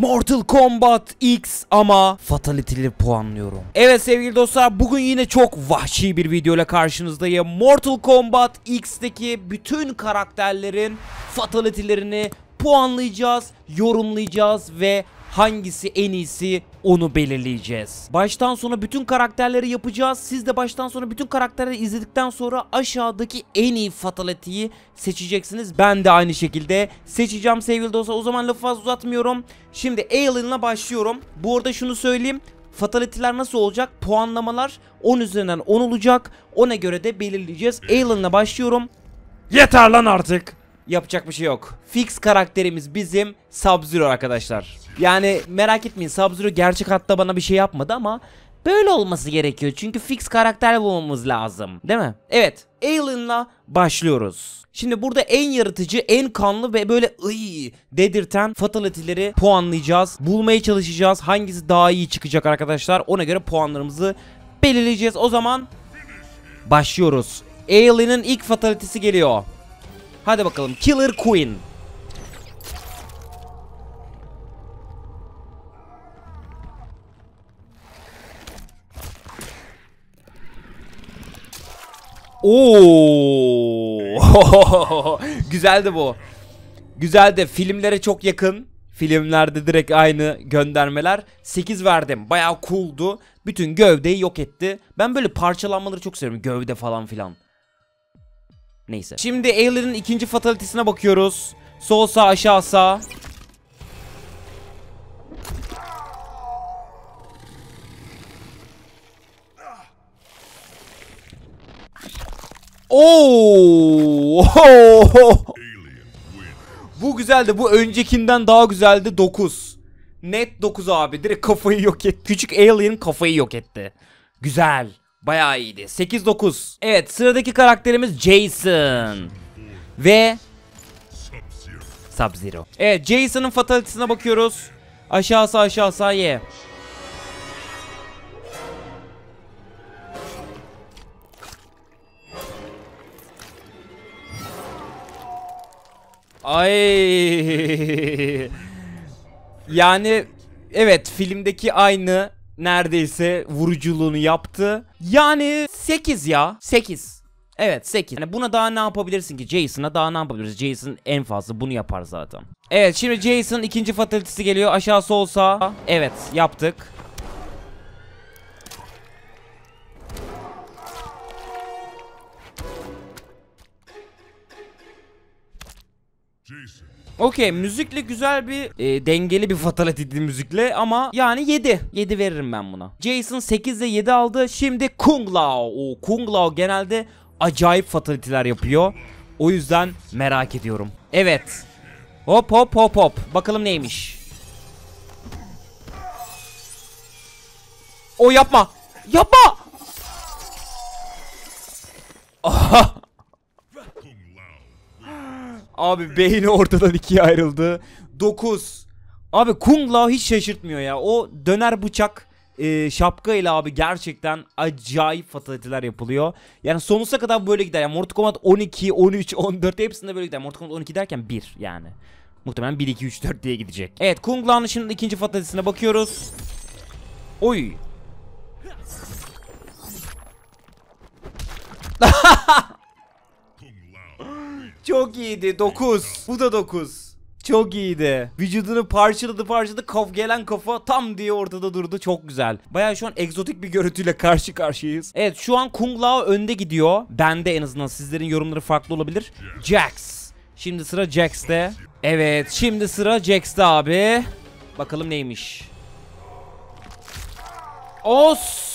Mortal Kombat X ama fatality'li puanlıyorum. Evet sevgili dostlar bugün yine çok vahşi bir video ile karşınızdayım. Mortal Kombat X'teki bütün karakterlerin fatality'lerini puanlayacağız, yorumlayacağız ve hangisi en iyisi onu belirleyeceğiz. Baştan sona bütün karakterleri yapacağız. Siz de baştan sona bütün karakterleri izledikten sonra aşağıdaki en iyi fatality'yi seçeceksiniz. Ben de aynı şekilde seçeceğim sevgili dostlar. O zaman lafı fazla uzatmıyorum. Şimdi Alien'la başlıyorum. Bu arada şunu söyleyeyim. Fatality'ler nasıl olacak? Puanlamalar 10 üzerinden 10 olacak. Ona göre de belirleyeceğiz. Alien'la başlıyorum. Yeter lan artık yapacak bir şey yok. Fix karakterimiz bizim Sub-Zero arkadaşlar. Yani merak etmeyin Sub-Zero gerçek hatta bana bir şey yapmadı ama böyle olması gerekiyor. Çünkü fix karakter bulmamız lazım. Değil mi? Evet. Alien'la başlıyoruz. Şimdi burada en yaratıcı, en kanlı ve böyle ıy dedirten fatality'leri puanlayacağız. Bulmaya çalışacağız. Hangisi daha iyi çıkacak arkadaşlar. Ona göre puanlarımızı belirleyeceğiz. O zaman başlıyoruz. Alien'ın ilk fatality'si geliyor. Hadi bakalım Killer Queen. Oo. Güzeldi bu. Güzeldi. Filmlere çok yakın. Filmlerde direkt aynı göndermeler. 8 verdim. Bayağı cool'du. Bütün gövdeyi yok etti. Ben böyle parçalanmaları çok seviyorum. Gövde falan filan. Neyse. Şimdi Ailer'in ikinci fatalitesine bakıyoruz. Sol sağ aşağı sağ. Oh. bu güzeldi. Bu öncekinden daha güzeldi. 9. Net 9 abi. Direkt kafayı yok etti. Küçük alien kafayı yok etti. Güzel. Bayağı iyiydi. 8-9. Evet sıradaki karakterimiz Jason. Ve... Sub-Zero. Evet Jason'ın fatalitesine bakıyoruz. Aşağısı aşağısı ye. Ay. Yani evet filmdeki aynı neredeyse vuruculuğunu yaptı. Yani 8 ya. 8. Evet 8. Yani buna daha ne yapabilirsin ki? Jason'a daha ne yapabiliriz? Jason en fazla bunu yapar zaten. Evet şimdi Jason ikinci fatalitesi geliyor. Aşağısı olsa. Evet yaptık. Jason. Okey müzikle güzel bir e, dengeli bir fatality müzikle ama yani 7. 7 veririm ben buna. Jason 8 ile 7 aldı. Şimdi Kung Lao. O Kung Lao genelde acayip fatality'ler yapıyor. O yüzden merak ediyorum. Evet. Hop hop hop hop. Bakalım neymiş. O yapma. Yapma. Abi beyni ortadan ikiye ayrıldı. 9. Abi Kung Lao hiç şaşırtmıyor ya. O döner bıçak e, şapka ile abi gerçekten acayip fataliteler yapılıyor. Yani sonsuza kadar böyle gider. Yani Mortal Kombat 12, 13, 14 hepsinde böyle gider. Mortal Kombat 12 derken 1 yani. Muhtemelen 1, 2, 3, 4 diye gidecek. Evet Kung Lao'nun şimdi ikinci fatalitesine bakıyoruz. Oy. Hahaha. Çok iyiydi. 9. Bu da 9. Çok iyiydi. Vücudunu parçaladı parçaladı. Kaf gelen kafa tam diye ortada durdu. Çok güzel. Baya şu an egzotik bir görüntüyle karşı karşıyayız. Evet şu an Kung Lao önde gidiyor. Bende en azından. Sizlerin yorumları farklı olabilir. Jax. Şimdi sıra Jax'te. Evet şimdi sıra Jax'te abi. Bakalım neymiş. Os.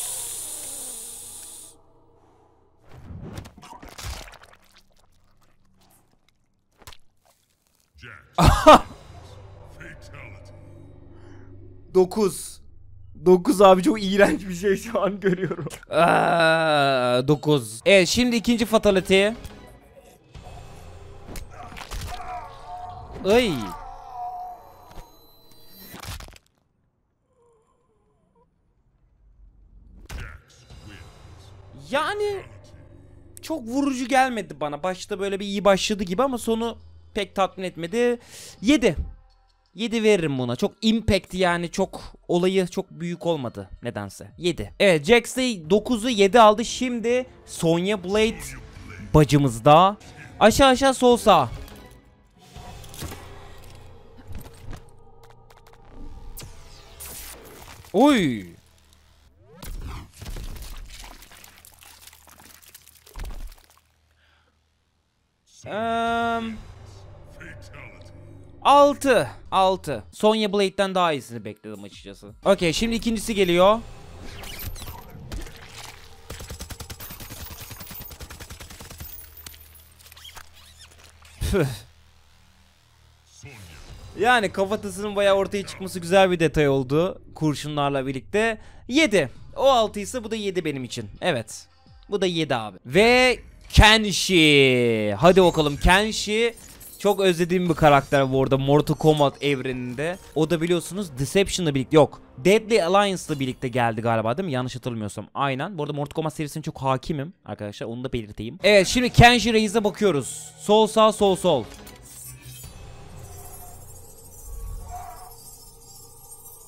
9. 9 abi çok iğrenç bir şey şu an görüyorum. Aa, 9. Evet şimdi ikinci fatality. Ay. Yani çok vurucu gelmedi bana. Başta böyle bir iyi başladı gibi ama sonu pek tatmin etmedi. 7. 7 veririm buna. Çok impact yani çok olayı çok büyük olmadı nedense. 7. Evet jaxley 9'u 7 aldı. Şimdi Sonya Blade bacımızda. Aşağı aşağı sol sağ. Oy. Um, 6. 6. Sonya Blade'den daha iyisini bekledim açıkçası. Okey şimdi ikincisi geliyor. yani kafatasının bayağı ortaya çıkması güzel bir detay oldu. Kurşunlarla birlikte. 7. O 6 ise bu da 7 benim için. Evet. Bu da 7 abi. Ve Kenshi. Hadi bakalım Kenshi. Çok özlediğim bir karakter bu arada Mortal Kombat evreninde. O da biliyorsunuz Deception'la birlikte yok. Deadly Alliance'la birlikte geldi galiba değil mi? Yanlış hatırlamıyorsam. Aynen. Bu arada Mortal Kombat serisine çok hakimim arkadaşlar. Onu da belirteyim. Evet şimdi Kenji Reis'e bakıyoruz. Sol sağ sol sol.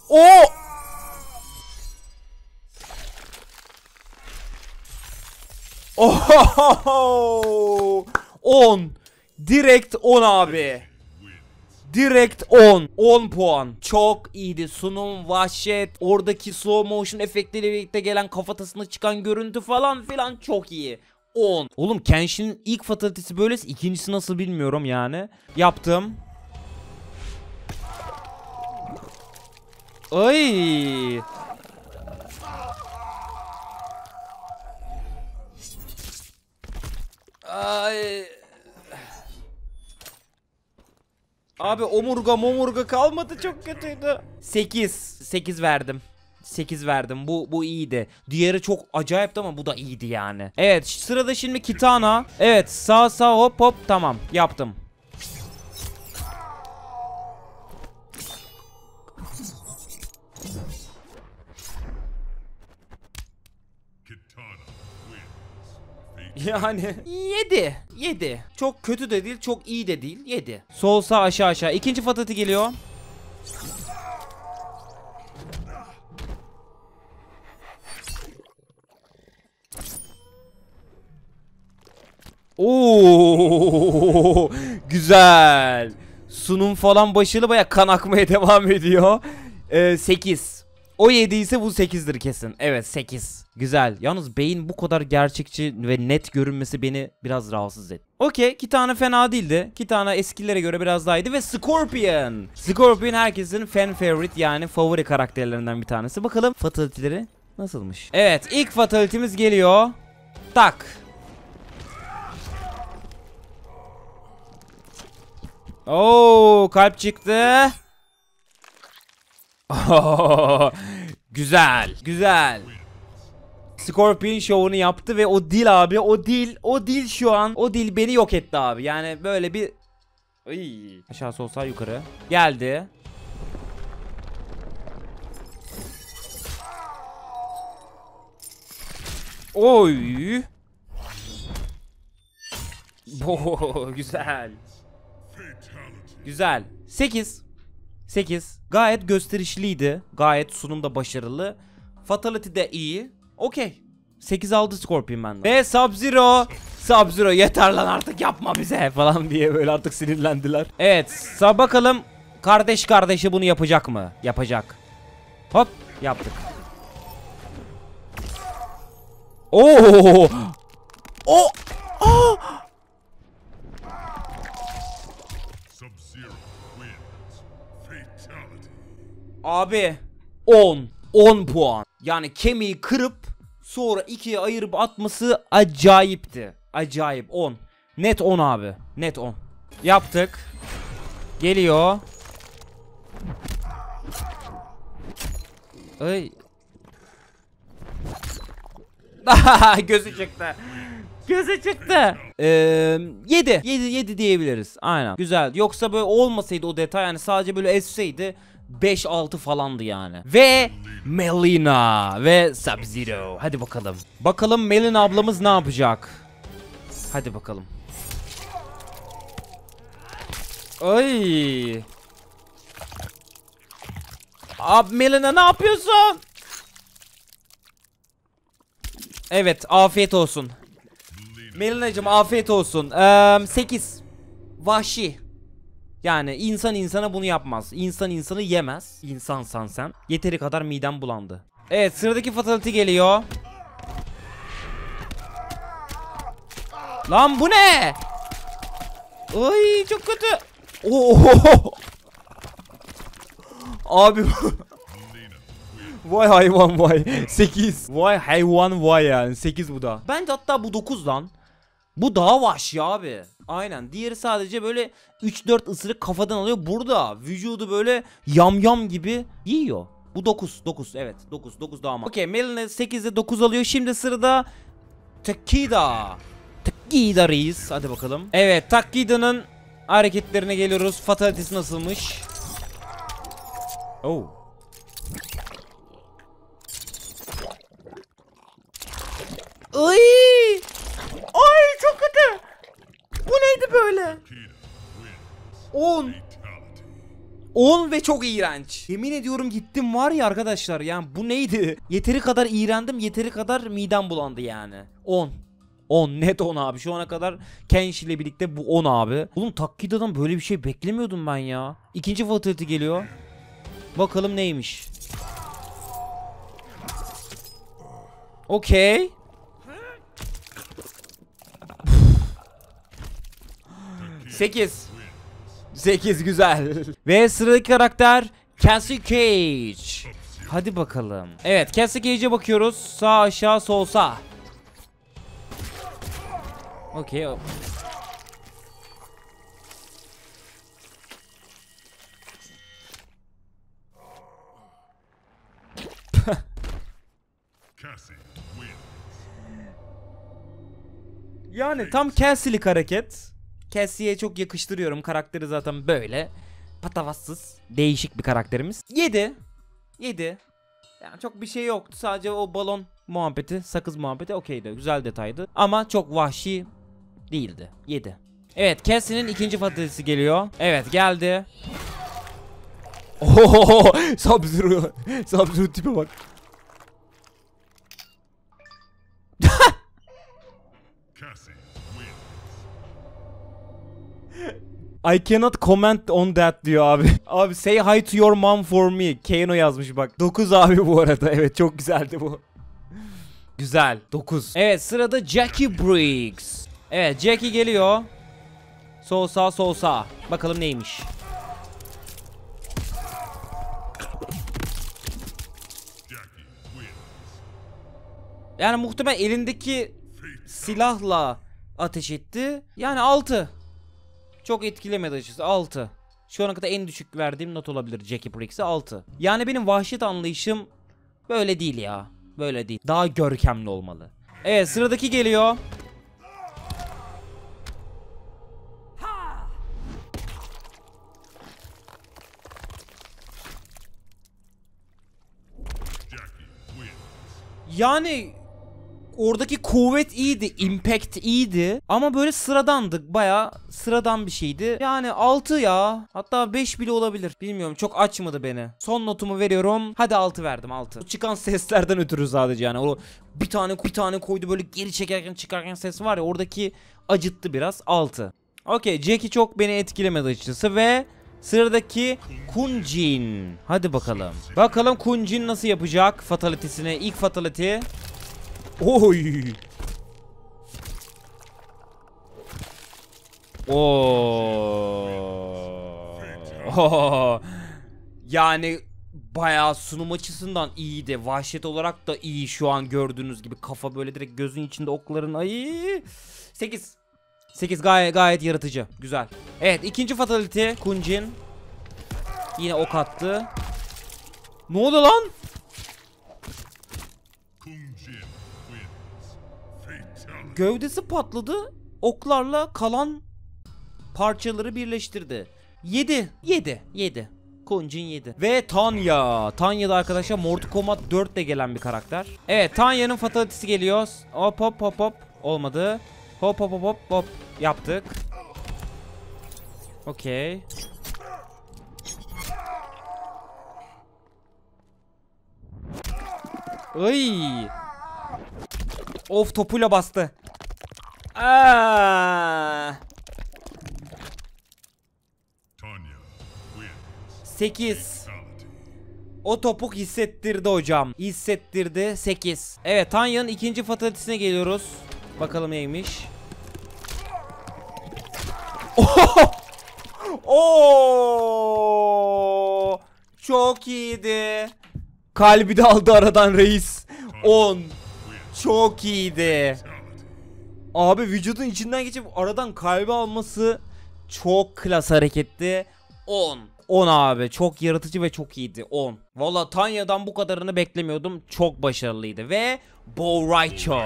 O Ohohoho 10 Direkt 10 abi. Direkt 10. 10 puan. Çok iyiydi. Sunum, vahşet, oradaki slow motion efektleriyle birlikte gelen kafatasına çıkan görüntü falan filan çok iyi. 10. Oğlum Kenshin'in ilk fatalitesi böylesi. ikincisi nasıl bilmiyorum yani. Yaptım. Ay. Ay. Abi omurga momurga kalmadı çok kötüydü. 8. 8 verdim. 8 verdim. Bu bu iyiydi. Diğeri çok acayipti ama bu da iyiydi yani. Evet sırada şimdi Kitana. Evet sağ sağ hop hop tamam yaptım. Yani 7. 7. Çok kötü de değil, çok iyi de değil. 7. Sol sağ aşağı aşağı. İkinci fatati geliyor. Oo, güzel. Sunum falan başarılı baya kan akmaya devam ediyor. Ee, 8. O 7 ise bu 8'dir kesin. Evet 8. Güzel. Yalnız beyin bu kadar gerçekçi ve net görünmesi beni biraz rahatsız etti. Okey. iki tane fena değildi. İki tane eskilere göre biraz daha iyiydi. Ve Scorpion. Scorpion herkesin fan favorite yani favori karakterlerinden bir tanesi. Bakalım fatality'leri nasılmış? Evet ilk fatality'miz geliyor. Tak. Oo kalp çıktı. güzel. Güzel. Scorpion şovunu yaptı ve o dil abi o dil o dil şu an o dil beni yok etti abi. Yani böyle bir Iy. aşağısı olsa yukarı. Geldi. Oy. Bo güzel. Güzel. 8 8. Gayet gösterişliydi. Gayet sunumda başarılı. Fatality de iyi. Okey. 8 aldı Scorpion benden. Ve Sub-Zero. Sub-Zero yeter lan artık yapma bize falan diye böyle artık sinirlendiler. Evet. Sağ bakalım kardeş kardeşi bunu yapacak mı? Yapacak. Hop yaptık. Oo! O! Aa! Ah! Abi 10. 10 puan. Yani kemiği kırıp sonra ikiye ayırıp atması acayipti. Acayip 10. Net 10 abi. Net 10. Yaptık. Geliyor. Ay. Gözü çıktı. Gözü çıktı. Ee, 7. 7 7 diyebiliriz. Aynen. Güzel. Yoksa böyle olmasaydı o detay yani sadece böyle esseydi 5-6 falandı yani. Ve Melina ve Sub-Zero. Hadi bakalım. Bakalım Melina ablamız ne yapacak? Hadi bakalım. Ay. Ab Melina ne yapıyorsun? Evet afiyet olsun. Melina'cığım afiyet olsun. Ee, 8. Vahşi. Yani insan insana bunu yapmaz. İnsan insanı yemez. İnsansan sen. Yeteri kadar midem bulandı. Evet sıradaki fatality geliyor. Lan bu ne? Ay çok kötü. Oo. Abi Vay hayvan vay. 8. Vay hayvan vay yani. 8 bu da. Bence hatta bu 9 lan. Bu daha vahşi abi. Aynen. Diğeri sadece böyle 3-4 ısırık kafadan alıyor. Burada vücudu böyle yamyam gibi yiyor. Bu 9. 9 evet. 9. 9 daha mı? Okey Melina 8'de 9 alıyor. Şimdi sırada Takida. Takida reis. Hadi bakalım. Evet Takida'nın hareketlerine geliyoruz. Fatalitesi nasılmış? Oh. Iy! Ay çok kötü. Bu neydi böyle? 10. 10 ve çok iğrenç. Yemin ediyorum gittim var ya arkadaşlar yani bu neydi? Yeteri kadar iğrendim yeteri kadar midem bulandı yani. 10. 10 net 10 abi şu ana kadar Kenshi ile birlikte bu 10 abi. Oğlum Takkida'dan böyle bir şey beklemiyordum ben ya. İkinci fatality geliyor. Bakalım neymiş. Okey. 8. 8 güzel. Ve sıradaki karakter Cassie Cage. Hadi bakalım. Evet Cassie Cage'e bakıyoruz. Sağ aşağı sol sağ. Okey. yani tam Cassie'lik hareket. Cassie'ye çok yakıştırıyorum. Karakteri zaten böyle. Patavatsız. Değişik bir karakterimiz. 7. 7. Yani çok bir şey yoktu. Sadece o balon muhabbeti, sakız muhabbeti okeydi. Güzel detaydı. Ama çok vahşi değildi. 7. Evet Cassie'nin ikinci patatesi geliyor. Evet geldi. Ohohoho Sub-Zero Sub-Zero tipe bak. I cannot comment on that diyor abi. Abi say hi to your mom for me. Kano yazmış bak. 9 abi bu arada. Evet çok güzeldi bu. Güzel. 9. Evet sırada Jackie Briggs. Evet Jackie geliyor. Sol sağ sol sağ. Bakalım neymiş. Yani muhtemel elindeki silahla ateş etti. Yani 6. Çok etkilemedi açıkçası 6. Şu ana kadar en düşük verdiğim not olabilir Jackie Briggs'e 6. Yani benim vahşet anlayışım böyle değil ya. Böyle değil. Daha görkemli olmalı. Evet sıradaki geliyor. Yani Oradaki kuvvet iyiydi. Impact iyiydi. Ama böyle sıradandık. Baya sıradan bir şeydi. Yani 6 ya. Hatta 5 bile olabilir. Bilmiyorum. Çok açmadı beni. Son notumu veriyorum. Hadi 6 verdim 6. Çıkan seslerden ötürü sadece yani. O bir tane bir tane koydu böyle geri çekerken çıkarken ses var ya. Oradaki acıttı biraz. 6. Okey. Jackie çok beni etkilemedi açıkçası ve... Sıradaki Kunjin. Hadi bakalım. Bakalım Kunjin nasıl yapacak fatalitesine. ilk fatality. Oy. Oo. Oo. Yani bayağı sunum açısından iyiydi. Vahşet olarak da iyi şu an gördüğünüz gibi. Kafa böyle direkt gözün içinde okların. Ay. 8. 8 gayet gayet yaratıcı. Güzel. Evet ikinci fatality Kunjin. Yine ok attı. Ne oldu lan? Gövdesi patladı. Oklarla kalan parçaları birleştirdi. 7. 7. 7. Kunjin 7. Ve Tanya. Tanya da arkadaşlar Mortal Kombat 4'te gelen bir karakter. Evet Tanya'nın fatalitesi geliyor. Hop hop hop hop. Olmadı. Hop hop hop hop hop. Yaptık. Okey. Ay. Of topuyla bastı. Aa. 8. O topuk hissettirdi hocam. Hissettirdi 8. Evet Tanya'nın ikinci fatalitesine geliyoruz. Bakalım neymiş. Oh! Çok iyiydi. Kalbi de aldı aradan reis. 10. Çok iyiydi. Abi vücudun içinden geçip aradan kalbi alması çok klas hareketti. 10. 10 abi. Çok yaratıcı ve çok iyiydi. 10. Valla Tanya'dan bu kadarını beklemiyordum. Çok başarılıydı. Ve Bo Boraicho.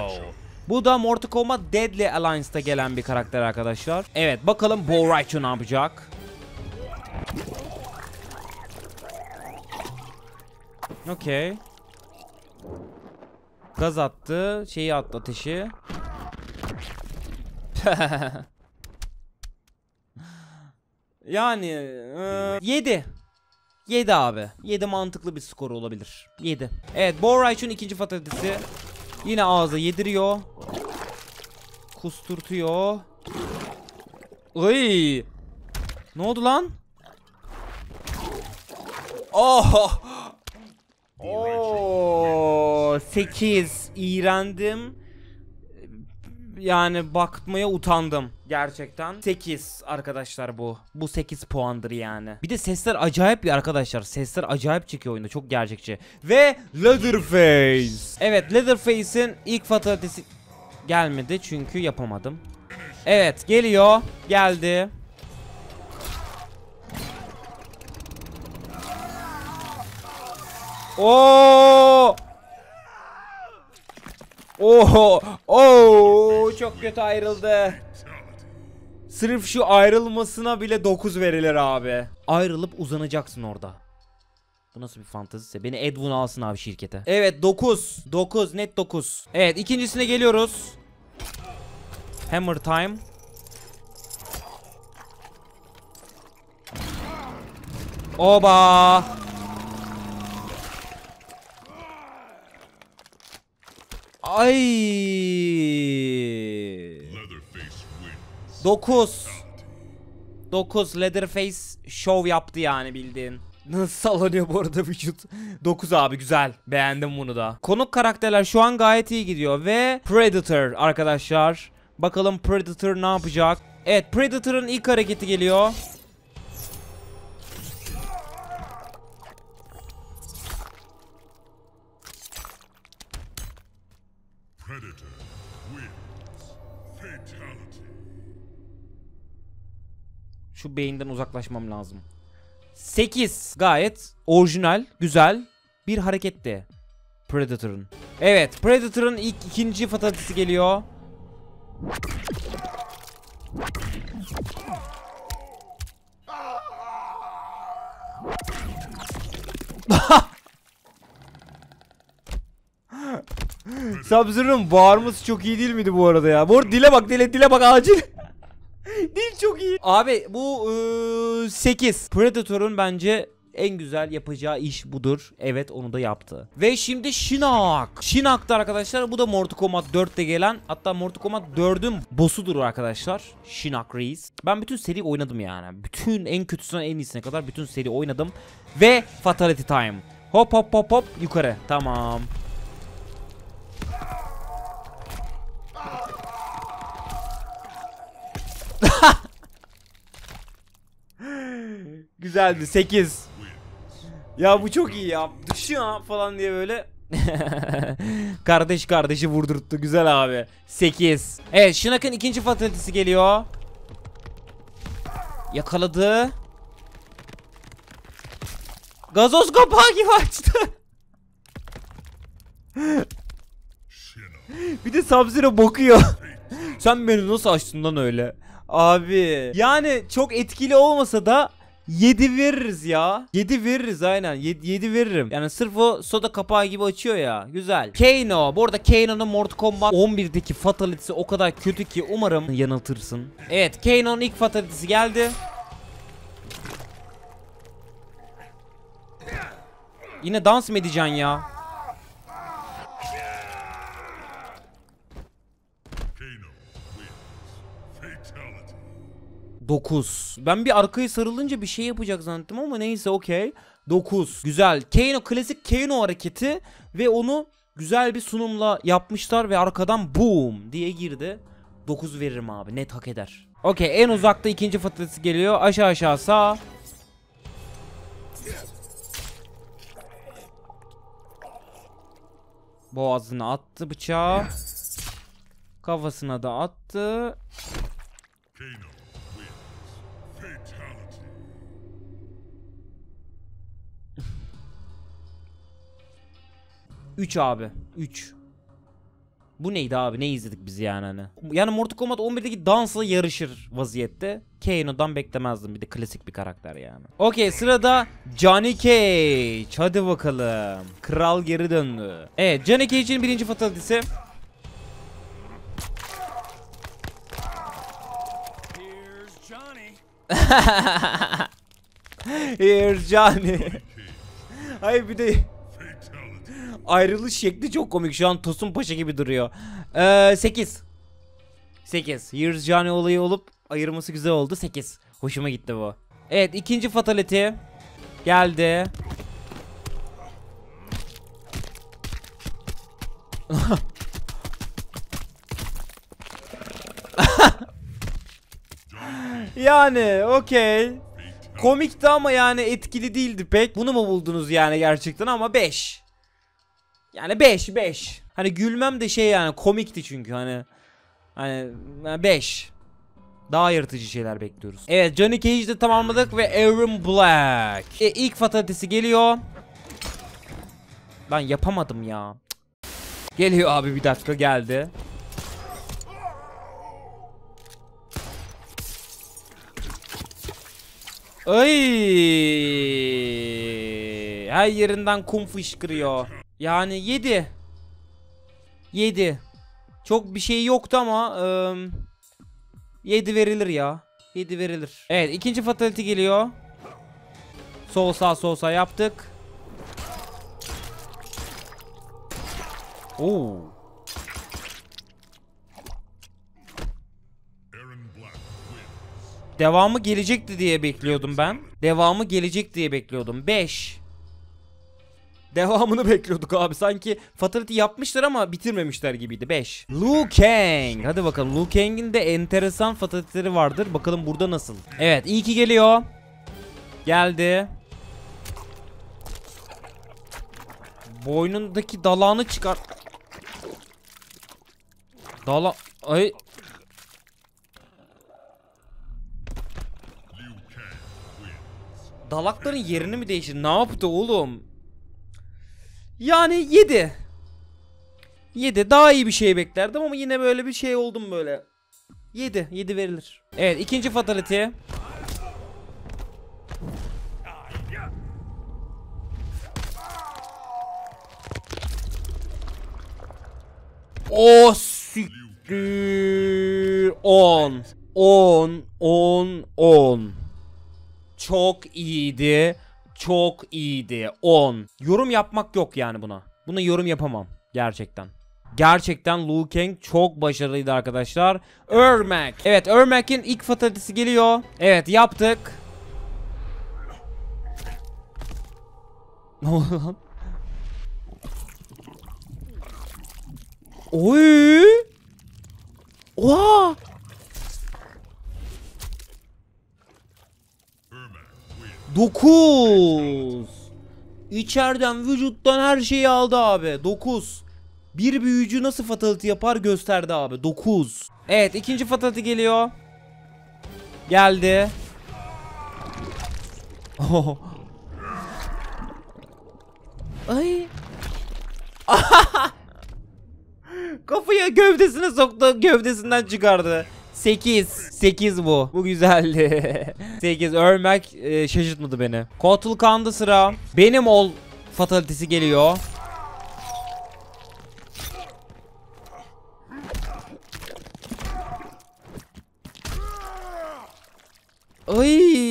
Bu da Mortal Kombat Deadly Alliance'da gelen bir karakter arkadaşlar. Evet bakalım Bo Boraicho ne yapacak. Okey. Gaz attı. Şeyi attı ateşi. yani e, 7. 7 abi. 7 mantıklı bir skor olabilir. 7. Evet Borraich'un ikinci fatalitesi. Yine ağza yediriyor. Kusturtuyor. Iy. Ne oldu lan? Oh. Oo, 8 iğrendim yani bakmaya utandım gerçekten. 8 arkadaşlar bu. Bu 8 puandır yani. Bir de sesler acayip ya arkadaşlar. Sesler acayip çıkıyor oyunda. Çok gerçekçi. Ve Leatherface. Evet Leatherface'in ilk fatalitesi gelmedi çünkü yapamadım. Evet geliyor. Geldi. Oo! Oho. Oo oh, çok kötü ayrıldı. Sırf şu ayrılmasına bile 9 verilir abi. Ayrılıp uzanacaksın orada. Bu nasıl bir fantazise? Beni Edwin alsın abi şirkete. Evet 9. 9 net 9. Evet ikincisine geliyoruz. Hammer time. Oba. Ay. 9. 9 Leatherface show yaptı yani bildiğin. Nasıl sallanıyor bu arada vücut? 9 abi güzel. Beğendim bunu da. Konuk karakterler şu an gayet iyi gidiyor ve Predator arkadaşlar. Bakalım Predator ne yapacak? Evet Predator'ın ilk hareketi geliyor. Şu beyinden uzaklaşmam lazım. 8. Gayet orijinal, güzel bir hareketti. Predator'ın. Evet Predator'ın ilk ikinci fatalisi geliyor. Sub-Zero'nun bağırması çok iyi değil miydi bu arada ya? Bu arada dile bak dile dile bak acil. Abi bu ıı, ee, 8. Predator'un bence en güzel yapacağı iş budur. Evet onu da yaptı. Ve şimdi Shinnok. Shinnok arkadaşlar bu da Mortal Kombat 4'te gelen hatta Mortal Kombat 4'ün bossudur arkadaşlar. Shinnok Reis. Ben bütün seri oynadım yani. Bütün en kötüsüne en iyisine kadar bütün seri oynadım. Ve Fatality Time. Hop hop hop hop yukarı. Tamam. Güzeldi 8. Ya bu çok iyi ya. Düşüyor falan diye böyle. Kardeş kardeşi vurdurttu. Güzel abi. 8. Evet Şınak'ın ikinci fatalitesi geliyor. Yakaladı. Gazoz kapağı gibi açtı. bir de Sub-Zero bokuyor. Sen beni nasıl açtın lan öyle? Abi yani çok etkili olmasa da 7 veririz ya. 7 veririz aynen. 7, 7 veririm. Yani sırf o soda kapağı gibi açıyor ya. Güzel. Kano. Bu arada Kano'nun Mortal Kombat 11'deki fatalitesi o kadar kötü ki umarım yanıltırsın. Evet Kano'nun ilk fatalitesi geldi. Yine dans mı edeceksin ya? 9. Ben bir arkaya sarılınca bir şey yapacak zannettim ama neyse okey. 9. Güzel. Kano klasik Kano hareketi ve onu güzel bir sunumla yapmışlar ve arkadan boom diye girdi. 9 veririm abi. Net hak eder. Okey en uzakta ikinci fıtratı geliyor. Aşağı aşağı sağ. Boğazına attı bıçağı. Kafasına da attı. Kano. 3 abi. 3. Bu neydi abi? Ne izledik biz yani hani? Yani Mortal Kombat 11'deki dansla yarışır vaziyette. Kano'dan beklemezdim. Bir de klasik bir karakter yani. Okey sırada Johnny Cage. Hadi bakalım. Kral geri döndü. Evet Johnny Cage'in birinci fatalitesi. Here's Johnny. Here's Johnny. Hayır bir de ayrılış şekli çok komik. Şu an Tosun Paşa gibi duruyor. Ee, 8. 8. Yıldız Cani olayı olup ayırması güzel oldu. 8. Hoşuma gitti bu. Evet ikinci fatality geldi. yani okey. Komikti ama yani etkili değildi pek. Bunu mu buldunuz yani gerçekten ama 5. Yani 5 5. Hani gülmem de şey yani komikti çünkü hani. Hani 5. Daha yırtıcı şeyler bekliyoruz. Evet Johnny Cage'i de tamamladık ve Aaron Black. E, ilk fatalitesi geliyor. Ben yapamadım ya. Geliyor abi bir dakika geldi. Ay! Her yerinden kum fışkırıyor. Yani 7. 7. Çok bir şey yoktu ama ıı, 7 verilir ya. 7 verilir. Evet ikinci fatality geliyor. Sol sağ sol sağ yaptık. Oo. Devamı gelecekti diye bekliyordum ben. Devamı gelecek diye bekliyordum. 5 devamını bekliyorduk abi. Sanki Fatality yapmışlar ama bitirmemişler gibiydi. 5. Liu Kang. Hadi bakalım. Liu Kang'in de enteresan Fatality'leri vardır. Bakalım burada nasıl. Evet iyi ki geliyor. Geldi. Boynundaki dalağını çıkar. Dala... Ay... Dalakların yerini mi değişir? Ne yaptı oğlum? Yani 7. 7 daha iyi bir şey beklerdim ama yine böyle bir şey oldum böyle. 7. 7 verilir. Evet ikinci fatality. O oh, siktir. 10. 10. 10. 10. Çok iyiydi çok iyiydi. 10. Yorum yapmak yok yani buna. Buna yorum yapamam gerçekten. Gerçekten Liu Kang çok başarılıydı arkadaşlar. Örmek. Evet Örmek'in ilk fatalitesi geliyor. Evet yaptık. Ne oldu lan? Oy! Oha! 9. İçeriden vücuttan her şeyi aldı abi. 9. Bir büyücü nasıl fatality yapar gösterdi abi. 9. Evet ikinci fatality geliyor. Geldi. Ay. Kafayı gövdesine soktu. Gövdesinden çıkardı. 8. 8 bu. Bu güzeldi. 8. Örmek e, şaşırtmadı beni. Kotul kandı sıra. Benim ol fatalitesi geliyor. Ay.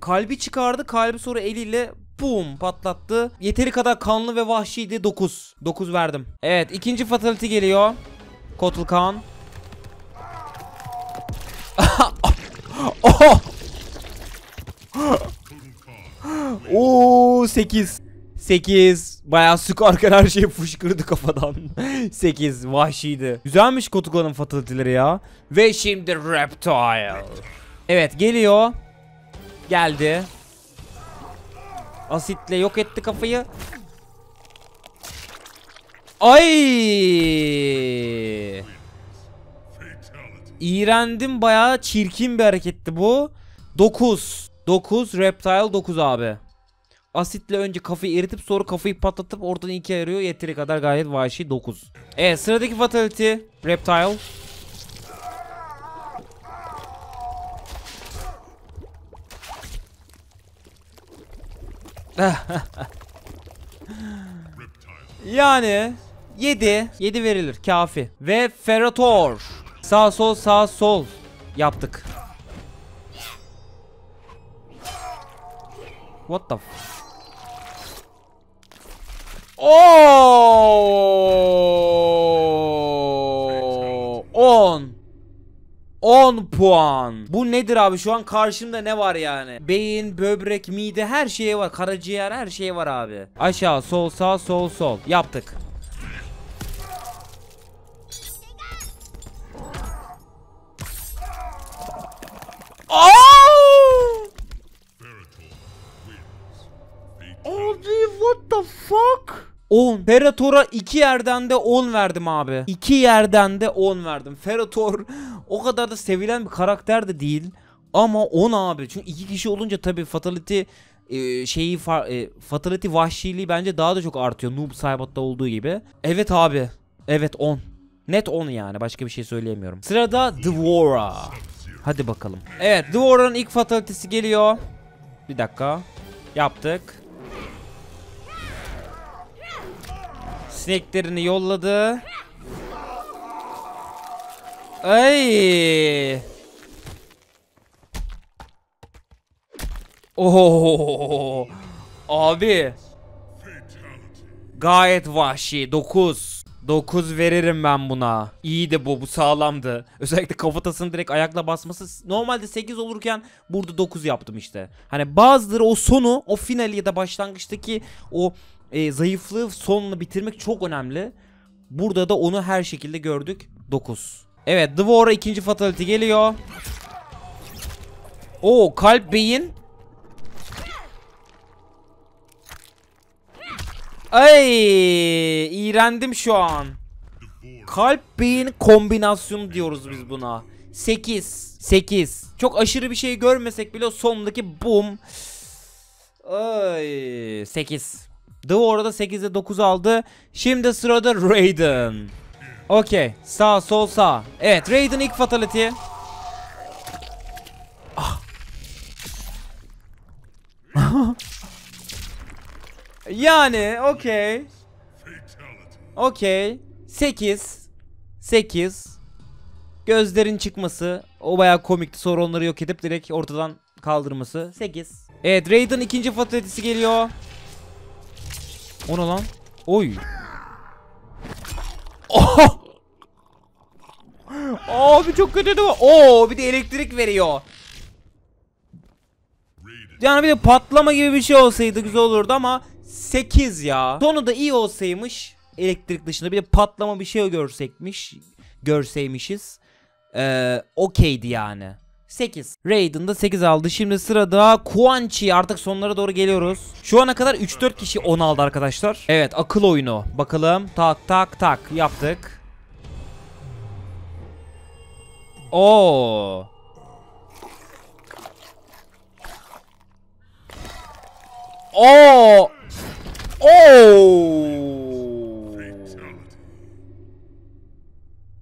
Kalbi çıkardı. Kalbi sonra eliyle Bum patlattı. Yeteri kadar kanlı ve vahşiydi. 9. 9 verdim. Evet ikinci fatality geliyor. Kotul Khan. Oho. Oo 8. 8. Bayağı sıkarken her şey fışkırdı kafadan. 8 vahşiydi. Güzelmiş Kotukla'nın fatality'leri ya. Ve şimdi Reptile. Evet geliyor. Geldi. Asitle yok etti kafayı. Ay! İğrendim bayağı çirkin bir hareketti bu. 9. 9 Reptile 9 abi. Asitle önce kafayı eritip sonra kafayı patlatıp oradan ikiye ayırıyor. Yeteri kadar gayet vahşi 9. Evet sıradaki fatality Reptile. yani 7. 7 verilir kafi. Ve ferator Sağ sol sağ sol yaptık. What the Oh! 10 10 puan. Bu nedir abi? Şu an karşımda ne var yani? Beyin, böbrek, mide her şeye var. Karaciğer her şey var abi. Aşağı, sol, sağ, sol, sol. Yaptık. Oh! what the fuck? 10. Ferator'a 2 yerden de 10 verdim abi. 2 yerden de 10 verdim. Ferator o kadar da sevilen bir karakter de değil. Ama 10 abi. Çünkü 2 kişi olunca tabii Fatality e, şeyi fa, e, Fatality vahşiliği bence daha da çok artıyor. Noob Saibot'ta olduğu gibi. Evet abi. Evet 10. Net 10 yani. Başka bir şey söyleyemiyorum. Sırada Dvora. Hadi bakalım. Evet Dvora'nın ilk fatalitesi geliyor. Bir dakika. Yaptık. Sineklerini yolladı. Ay. Oo, Abi. Gayet vahşi. 9. 9 veririm ben buna. İyiydi bu. Bu sağlamdı. Özellikle kafatasını direkt ayakla basması. Normalde 8 olurken burada 9 yaptım işte. Hani bazıları o sonu, o final ya da başlangıçtaki o e, zayıflığı sonla bitirmek çok önemli. Burada da onu her şekilde gördük. 9. Evet The War'a ikinci fatality geliyor. O kalp beyin. Ay iğrendim şu an. Kalp beyin kombinasyon diyoruz biz buna. 8. 8. Çok aşırı bir şey görmesek bile sondaki boom. Ay 8. The orada 8'de 9 aldı. Şimdi sırada Raiden. Okey. Sağ sol sağ. Evet Raiden ilk fatality. Ah. yani okey. Okey. 8. 8. Gözlerin çıkması. O baya komikti. Sonra onları yok edip direkt ortadan kaldırması. 8. Evet Raiden ikinci fatalitesi geliyor. Ona lan. Oy. Oh! Abi çok kötü değil mi? Oo bir de elektrik veriyor. Yani bir de patlama gibi bir şey olsaydı güzel olurdu ama 8 ya. Sonu da iyi olsaymış. Elektrik dışında bir de patlama bir şey görsekmiş. Görseymişiz. Ee, okeydi yani. 8. Raiden da 8 aldı. Şimdi sırada Quan Chi. Artık sonlara doğru geliyoruz. Şu ana kadar 3-4 kişi 10 aldı arkadaşlar. Evet akıl oyunu. Bakalım tak tak tak yaptık. Oo. Oo. Oo.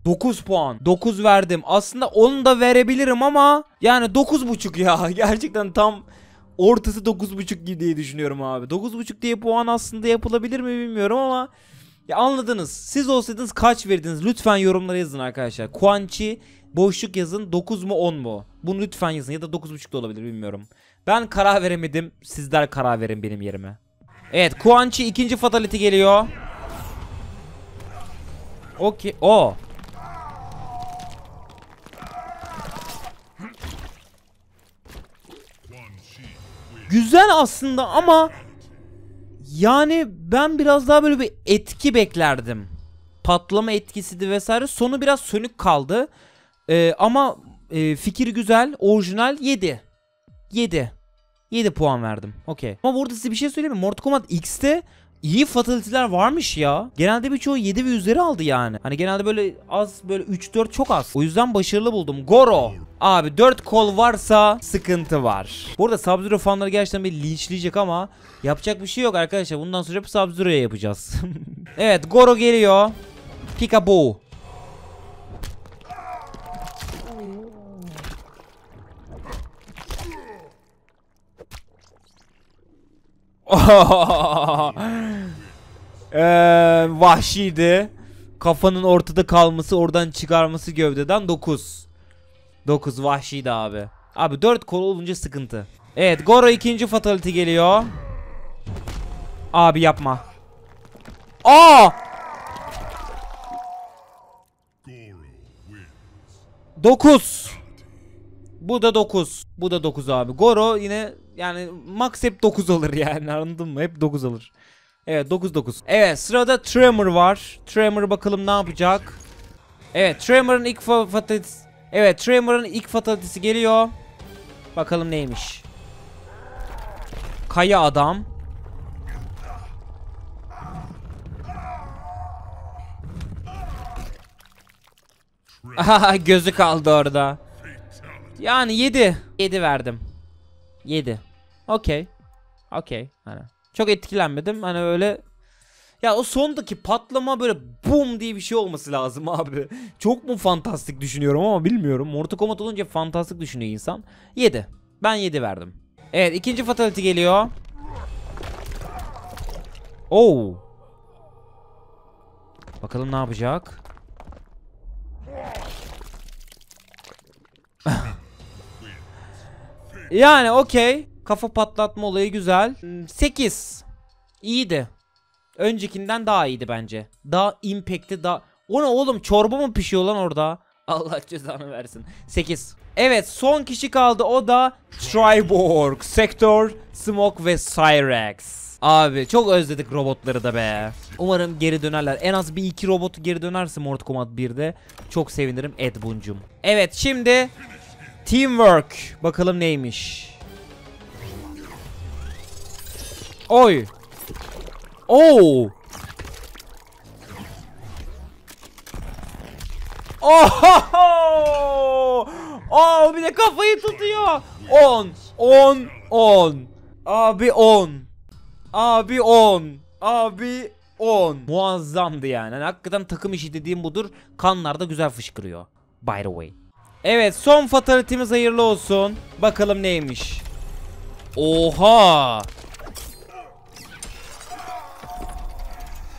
9 puan. 9 verdim. Aslında 10 da verebilirim ama yani 9.5 ya. Gerçekten tam ortası 9.5 gibi diye düşünüyorum abi. 9.5 diye puan aslında yapılabilir mi bilmiyorum ama ya anladınız. Siz olsaydınız kaç verdiniz? Lütfen yorumlara yazın arkadaşlar. Kuançi boşluk yazın 9 mu 10 mu? Bunu lütfen yazın ya da 9.5 da olabilir bilmiyorum. Ben karar veremedim. Sizler karar verin benim yerime. Evet Kuançi ikinci fatality geliyor. Okey. O. güzel aslında ama yani ben biraz daha böyle bir etki beklerdim. Patlama etkisiydi vesaire. Sonu biraz sönük kaldı. Ee, ama e, fikir güzel, orijinal 7. 7. 7 puan verdim. Okey. Ama burada size bir şey söyleyeyim mi? Mortal Kombat X'te iyi fatality'ler varmış ya. Genelde birçoğu 7 ve üzeri aldı yani. Hani genelde böyle az böyle 3-4 çok az. O yüzden başarılı buldum. Goro. Abi 4 kol varsa sıkıntı var. Burada Sub-Zero fanları gerçekten bir linçleyecek ama yapacak bir şey yok arkadaşlar. Bundan sonra hep Sub-Zero'ya yapacağız. evet Goro geliyor. Peekaboo. ee, vahşiydi. Kafanın ortada kalması, oradan çıkarması gövdeden 9. 9 vahşiydi abi. Abi 4 kol olunca sıkıntı. Evet, Goro ikinci fatality geliyor. Abi yapma. Aa! 9. Bu da dokuz. Bu da dokuz abi. Goro yine yani max hep 9 olur yani anladın mı? Hep 9 olur. Evet 9-9. Evet sırada Tremor var. Tremor bakalım ne yapacak. Evet Tremor'ın ilk fa fatalitesi. Evet Tremor'ın ilk fatalitesi geliyor. Bakalım neymiş. Kaya adam. Aha gözü kaldı orada. Yani 7. 7 verdim. 7. Okey. Okey. Hani çok etkilenmedim. Hani öyle ya o sondaki patlama böyle bum diye bir şey olması lazım abi. Çok mu fantastik düşünüyorum ama bilmiyorum. Mortal Kombat olunca fantastik düşünüyor insan. 7. Ben 7 verdim. Evet ikinci fatality geliyor. Oo. Oh. Bakalım ne yapacak. Yani okey. Kafa patlatma olayı güzel. 8. İyiydi. Öncekinden daha iyiydi bence. Daha impact'i daha... O ne oğlum çorba mı pişiyor lan orada? Allah cezanı versin. 8. Evet son kişi kaldı o da Triborg, Sector, Smoke ve Cyrex. Abi çok özledik robotları da be. Umarım geri dönerler. En az bir iki robotu geri dönerse Mortal Kombat 1'de. Çok sevinirim Ed Buncum. Evet şimdi Teamwork. Bakalım neymiş. Oy. Oo. Oh. Oho! Oo bir de kafayı tutuyor. 10 10 10. Abi 10. Abi 10. Abi 10. Muazzamdı yani. yani. Hakikaten takım işi dediğim budur. Kanlar da güzel fışkırıyor. By the way. Evet son fatalitimiz hayırlı olsun. Bakalım neymiş. Oha.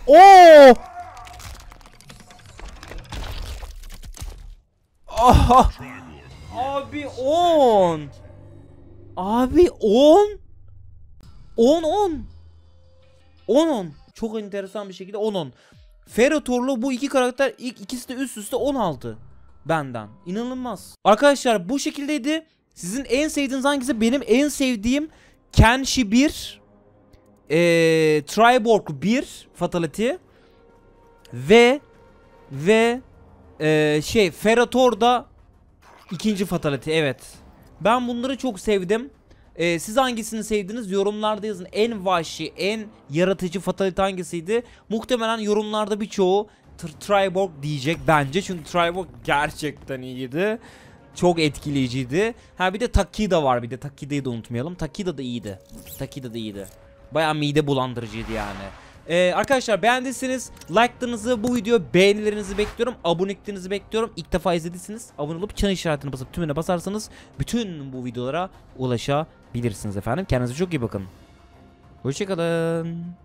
Oo. Aha. Abi 10. Abi 10. 10 10. 10 10. Çok enteresan bir şekilde 10 10. Ferrotorlu bu iki karakter ilk ikisi de üst üste 10 aldı benden. İnanılmaz. Arkadaşlar bu şekildeydi. Sizin en sevdiğiniz hangisi? Benim en sevdiğim Kenshi 1, e, ee, Triborg 1 Fatality ve ve e, ee, şey Ferrator'da ikinci Fatality evet. Ben bunları çok sevdim. Ee, siz hangisini sevdiniz? Yorumlarda yazın. En vahşi, en yaratıcı fatalite hangisiydi? Muhtemelen yorumlarda birçoğu Triborg diyecek bence. Çünkü Triborg gerçekten iyiydi. Çok etkileyiciydi. Ha bir de Takida var bir de. Takida'yı da unutmayalım. Takida da iyiydi. Takida da iyiydi. Baya mide bulandırıcıydı yani. Ee, arkadaşlar beğendiyseniz like'larınızı, bu video beğenilerinizi bekliyorum. Aboneliklerinizi bekliyorum. İlk defa izlediyseniz abone olup çan işaretini basıp tümüne basarsanız bütün bu videolara ulaşabilirsiniz efendim. Kendinize çok iyi bakın. Hoşçakalın.